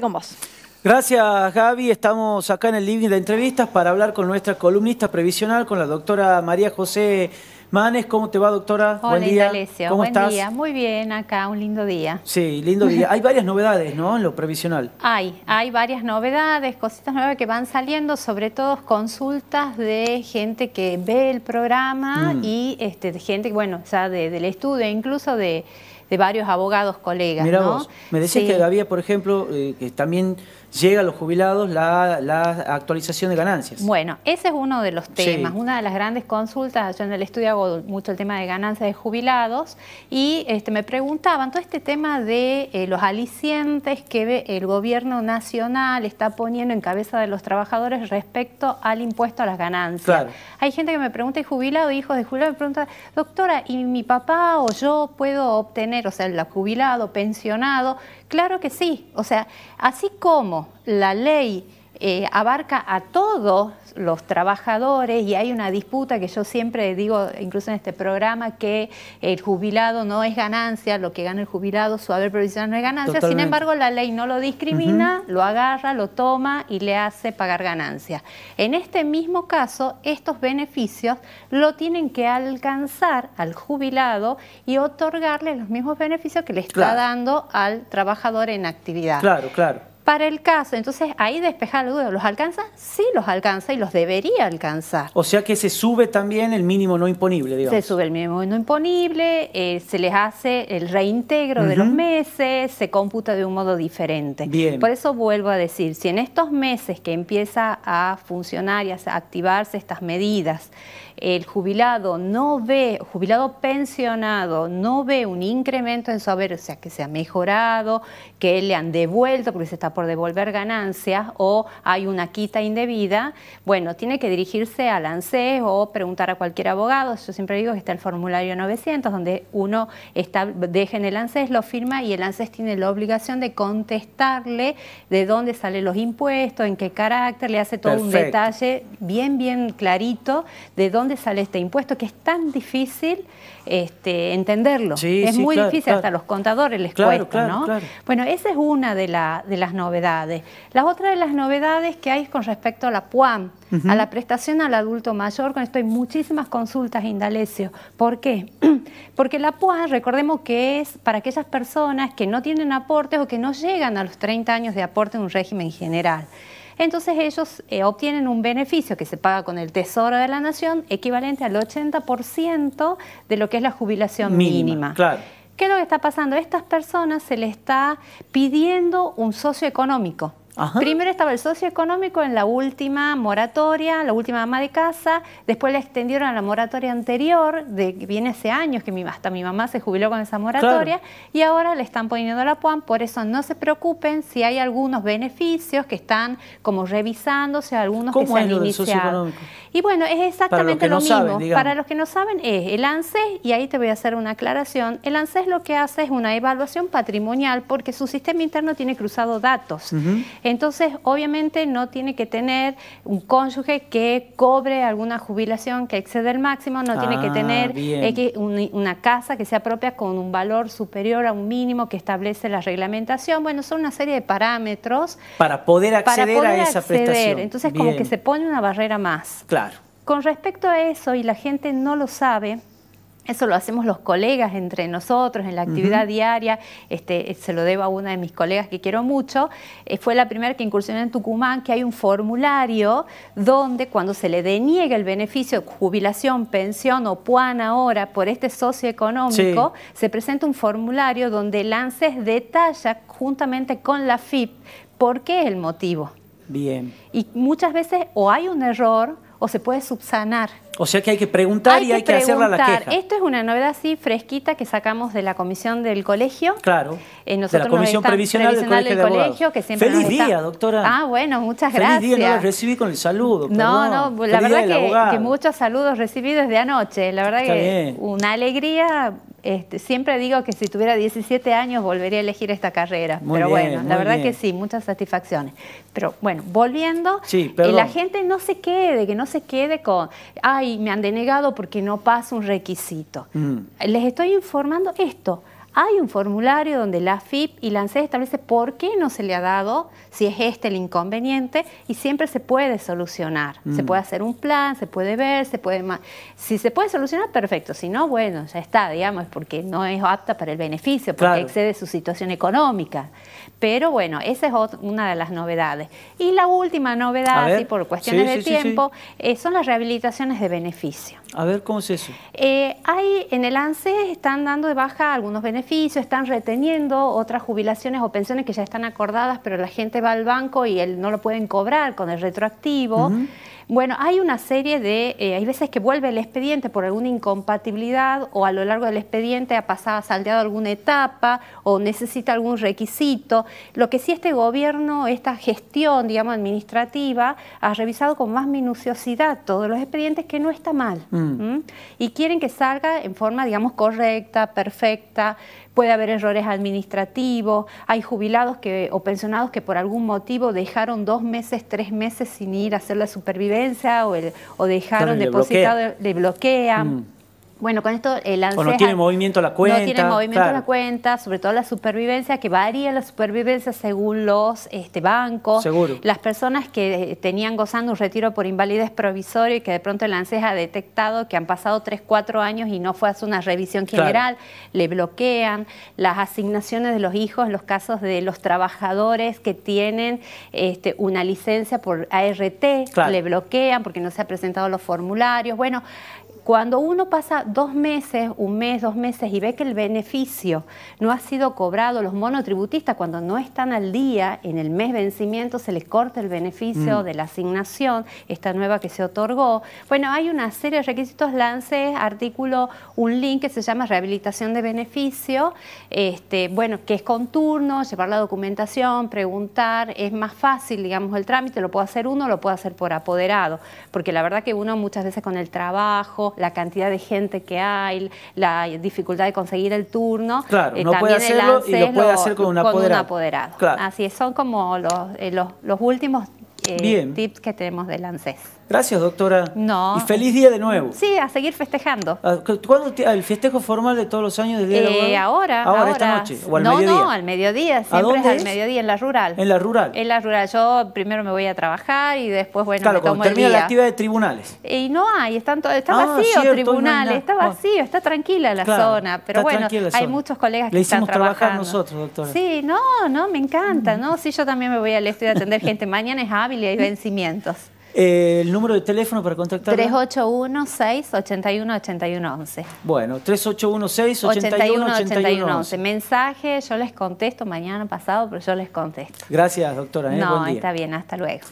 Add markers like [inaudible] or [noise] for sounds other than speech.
con vos. Gracias Gaby, estamos acá en el living de entrevistas para hablar con nuestra columnista previsional, con la doctora María José Manes. ¿Cómo te va doctora? Hola, Buen día. ¿Cómo estás? Muy bien, acá un lindo día. Sí, lindo día. Hay varias novedades, ¿no? En lo previsional. [laughs] Hay, hay varias novedades, cositas nuevas que van saliendo, sobre todo consultas de gente que ve el programa mm. y este, de gente, bueno, o sea, del estudio, incluso de de varios abogados colegas. vos, me decís que había, por ejemplo, eh, que también llega a los jubilados la, actualización de ganancias. Bueno, ese es uno de los temas, una de las grandes consultas. Yo en el estudio hago mucho el tema de ganancias de jubilados y este, me preguntaban todo este tema de eh, los alicientes que el gobierno nacional está poniendo en cabeza de los trabajadores respecto al impuesto a las ganancias. Hay gente que me pregunta, ¿y jubilado, hijos de jubilado? Me pregunta, doctora, ¿y mi papá o yo puedo obtener, o sea, el jubilado, pensionado, Claro que sí. O sea, así como la ley eh, abarca a todos los trabajadores y hay una disputa que yo siempre digo, incluso en este programa, que el jubilado no es ganancia, lo que gana el jubilado, su haber provisional no es ganancia, sin embargo la ley no lo discrimina, lo agarra, lo toma y le hace pagar ganancia. En este mismo caso, estos beneficios lo tienen que alcanzar al jubilado y otorgarle los mismos beneficios que le está dando al trabajador en actividad. Claro, claro. Para el caso, entonces ahí despejar la duda, ¿los alcanza? Sí, los alcanza y los debería alcanzar. O sea que se sube también el mínimo no imponible, digamos. Se sube el mínimo no imponible, eh, se les hace el reintegro de los meses, se computa de un modo diferente. Bien. Por eso vuelvo a decir, si en estos meses que empieza a funcionar y a activarse estas medidas, el jubilado no ve, jubilado pensionado, no ve un incremento en su haber, o sea, que se ha mejorado, que le han devuelto porque se está por devolver ganancias o hay una quita indebida, bueno, tiene que dirigirse al ANSES o preguntar a cualquier abogado. Yo siempre digo que está el formulario 900, donde uno está, deja en el ANSES, lo firma y el ANSES tiene la obligación de contestarle de dónde salen los impuestos, en qué carácter, le hace todo un detalle bien, bien clarito de dónde sale este impuesto, que es tan difícil este, entenderlo. es muy difícil, hasta los contadores les cuesta, ¿no? Bueno, esa es una de, de las novedades novedades. La otra de las novedades que hay es con respecto a la PUAM, a la prestación al adulto mayor, con esto hay muchísimas consultas, Indalecio. ¿Por qué? [clears throat] Porque la PUAM, recordemos que es para aquellas personas que no tienen aportes o que no llegan a los 30 años de aporte en un régimen general. Entonces ellos eh, obtienen un beneficio que se paga con el Tesoro de la Nación equivalente al 80% de lo que es la jubilación mínima. mínima. Claro. ¿Qué es lo que está pasando? A estas personas se les está pidiendo un socio económico. Primero estaba el socio económico en la última moratoria, la última ama de casa, después la extendieron a la moratoria anterior, de que viene hace años, que mi, hasta mi mamá se jubiló con esa moratoria, y ahora le están poniendo la PUAM, por eso no se preocupen si hay algunos beneficios que están como revisándose, algunos como que se han iniciado. Y bueno, es exactamente lo mismo. Para los que no saben, es el ANSES, y ahí te voy a hacer una aclaración, el ANSES lo que hace es una evaluación patrimonial porque su sistema interno tiene cruzado datos. Entonces, obviamente no tiene que tener un cónyuge que cobre alguna jubilación que excede el máximo, no tiene que ah, tener una casa que sea propia con un valor superior a un mínimo que establece la reglamentación. Bueno, son una serie de parámetros. Para poder acceder a esa prestación. Entonces, como que se pone una barrera más. Claro. Con respecto a eso, y la gente no lo sabe, eso lo hacemos los colegas entre nosotros en la actividad diaria. Este, se lo debo a una de mis colegas que quiero mucho. Eh, fue la primera que incursionó en Tucumán que hay un formulario donde cuando se le deniega el beneficio, de jubilación, pensión o puan ahora por este socioeconómico, económico, se presenta un formulario donde lances detalla juntamente con la FIP por qué el motivo. Bien. Y muchas veces o hay un error o se puede subsanar. O sea que hay que preguntar y hay que hacerla la queja. Esto es una novedad así fresquita que sacamos de la comisión del colegio. Claro. Eh, de la comisión previsional, del colegio, que siempre Feliz día, doctora. Ah, bueno, muchas gracias. Feliz día, no recibí con el saludo. No, no, no la verdad que, muchos saludos recibí desde anoche. La verdad que una alegría este, siempre digo que si tuviera 17 años volvería a elegir esta carrera. pero bueno, la verdad que sí, muchas satisfacciones. Pero bueno, volviendo, y eh, la gente no se quede, que no se quede con, ay, me han denegado porque no pasa un requisito. Mm. Les estoy informando esto hay un formulario donde la AFIP y la ANSES establece por qué no se le ha dado, si es este el inconveniente, y siempre se puede solucionar. Se mm. puede hacer un plan, se puede ver, se puede... Si se puede solucionar, perfecto. Si no, bueno, ya está, digamos, porque no es apta para el beneficio, porque excede su situación económica. Pero bueno, esa es una de las novedades. Y la última novedad, y por cuestiones de tiempo, eh, son las rehabilitaciones de beneficio. A ver, ¿cómo es eso? Eh, hay, en el ANSES están dando de baja algunos beneficios están reteniendo otras jubilaciones o pensiones que ya están acordadas, pero la gente va al banco y él no lo pueden cobrar con el retroactivo. Bueno, hay una serie de, eh, hay veces que vuelve el expediente por alguna incompatibilidad o a lo largo del expediente ha pasado, ha salteado alguna etapa o necesita algún requisito. Lo que sí este gobierno, esta gestión, digamos, administrativa, ha revisado con más minuciosidad todos los expedientes, que no está mal. Mm. Y quieren que salga en forma, digamos, correcta, perfecta, puede haber errores administrativos, hay jubilados que, o pensionados que por algún motivo dejaron dos meses, tres meses sin ir a hacer la supervivencia o, el, o dejaron depositado, le bloquea. Mm. Bueno, con esto el eh, ANSES... tiene movimiento la cuenta. No tiene movimiento la cuenta, sobre todo la supervivencia, que varía la supervivencia según los este, bancos. Seguro. Las personas que eh, tenían gozando un retiro por invalidez provisorio y que de pronto el ANSES ha detectado que han pasado 3, 4 años y no fue a hacer una revisión general, le bloquean las asignaciones de los hijos, los casos de los trabajadores que tienen este, una licencia por ART, le bloquean porque no se han presentado los formularios. Bueno, cuando uno pasa dos meses, un mes, dos meses y ve que el beneficio no ha sido cobrado, los monotributistas cuando no están al día en el mes vencimiento se les corta el beneficio mm. de la asignación, esta nueva que se otorgó. Bueno, hay una serie de requisitos, lance, artículo, un link que se llama rehabilitación de beneficio, este, bueno, que es con turno, llevar la documentación, preguntar, es más fácil, digamos, el trámite, lo puede hacer uno, lo puede hacer por apoderado, porque la verdad que uno muchas veces con el trabajo, la cantidad de gente que hay, la dificultad de conseguir el turno. Claro, eh, no puede hacerlo y lo puede hacer con un apoderado. Así es, son como los, eh, los, últimos eh, tips que tenemos del ANSES. Gracias, doctora. No. Y feliz día de nuevo. Sí, a seguir festejando. Ah, ¿Cuándo el festejo formal de todos los años del Día eh, ahora, ahora, esta noche. al no, mediodía. no, al mediodía. Siempre es al mediodía, en la rural. En la rural. En la rural. Yo primero me voy a trabajar y después, bueno, me tomo el la actividad de tribunales. Y no hay, están está ah, vacío el tribunal, está ah. vacío, está tranquila la zona. Pero bueno, hay muchos colegas que Le hicimos trabajar nosotros, doctora. Sí, no, no, me encanta, ¿no? Sí, yo también me voy al estudio a atender gente. Mañana es hábil y hay vencimientos. Eh, el número de teléfono para contactar. 381-681-8111. Bueno, 381-681-8111. Mensaje, yo les contesto mañana pasado, pero yo les contesto. Gracias, doctora. ¿eh? No, está bien, hasta luego.